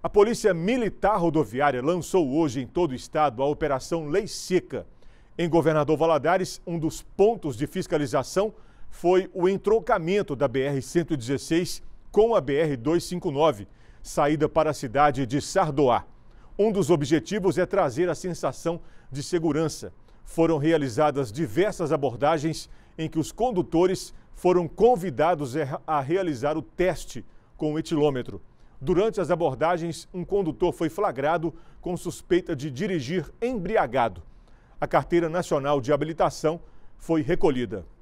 A Polícia Militar Rodoviária lançou hoje em todo o estado a Operação Lei Seca. Em Governador Valadares, um dos pontos de fiscalização foi o entrocamento da BR-116 com a BR-259, saída para a cidade de Sardoá. Um dos objetivos é trazer a sensação de segurança. Foram realizadas diversas abordagens em que os condutores foram convidados a realizar o teste com o etilômetro. Durante as abordagens, um condutor foi flagrado com suspeita de dirigir embriagado. A carteira nacional de habilitação foi recolhida.